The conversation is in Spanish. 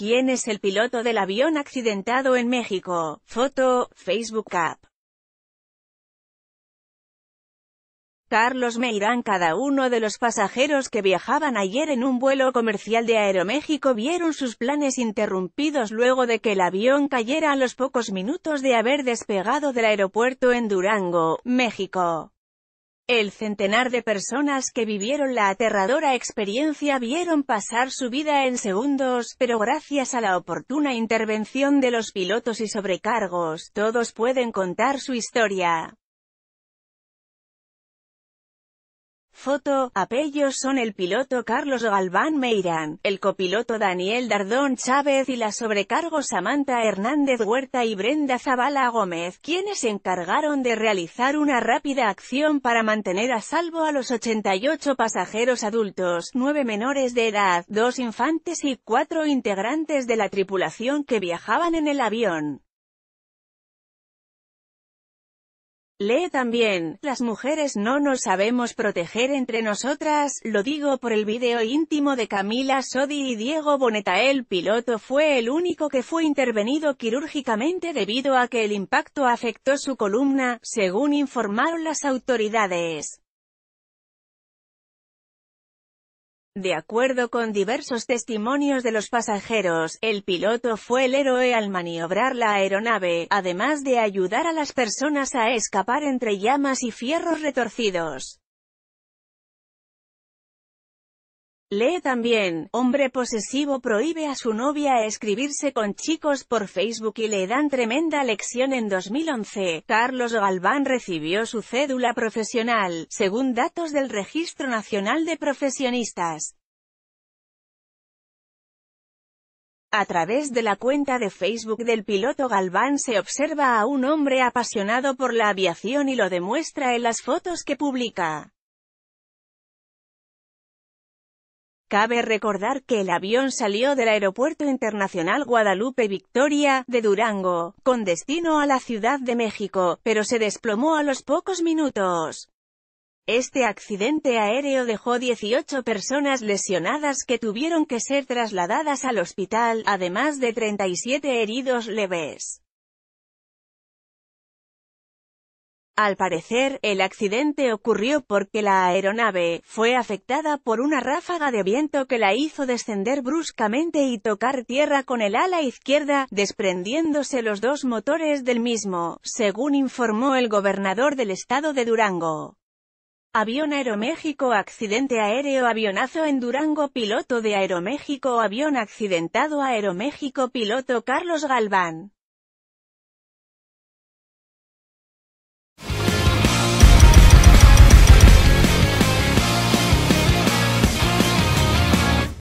¿Quién es el piloto del avión accidentado en México? Foto, Facebook App. Carlos Meirán Cada uno de los pasajeros que viajaban ayer en un vuelo comercial de Aeroméxico vieron sus planes interrumpidos luego de que el avión cayera a los pocos minutos de haber despegado del aeropuerto en Durango, México. El centenar de personas que vivieron la aterradora experiencia vieron pasar su vida en segundos, pero gracias a la oportuna intervención de los pilotos y sobrecargos, todos pueden contar su historia. Foto, Apellos son el piloto Carlos Galván Meirán, el copiloto Daniel Dardón Chávez y la sobrecargo Samantha Hernández Huerta y Brenda Zavala Gómez, quienes se encargaron de realizar una rápida acción para mantener a salvo a los 88 pasajeros adultos, 9 menores de edad, 2 infantes y 4 integrantes de la tripulación que viajaban en el avión. Lee también, las mujeres no nos sabemos proteger entre nosotras, lo digo por el video íntimo de Camila Sodi y Diego Boneta. El piloto fue el único que fue intervenido quirúrgicamente debido a que el impacto afectó su columna, según informaron las autoridades. De acuerdo con diversos testimonios de los pasajeros, el piloto fue el héroe al maniobrar la aeronave, además de ayudar a las personas a escapar entre llamas y fierros retorcidos. Lee también, hombre posesivo prohíbe a su novia escribirse con chicos por Facebook y le dan tremenda lección en 2011. Carlos Galván recibió su cédula profesional, según datos del Registro Nacional de Profesionistas. A través de la cuenta de Facebook del piloto Galván se observa a un hombre apasionado por la aviación y lo demuestra en las fotos que publica. Cabe recordar que el avión salió del Aeropuerto Internacional Guadalupe Victoria, de Durango, con destino a la Ciudad de México, pero se desplomó a los pocos minutos. Este accidente aéreo dejó 18 personas lesionadas que tuvieron que ser trasladadas al hospital, además de 37 heridos leves. Al parecer, el accidente ocurrió porque la aeronave fue afectada por una ráfaga de viento que la hizo descender bruscamente y tocar tierra con el ala izquierda, desprendiéndose los dos motores del mismo, según informó el gobernador del estado de Durango. Avión Aeroméxico Accidente aéreo Avionazo en Durango Piloto de Aeroméxico Avión accidentado Aeroméxico Piloto Carlos Galván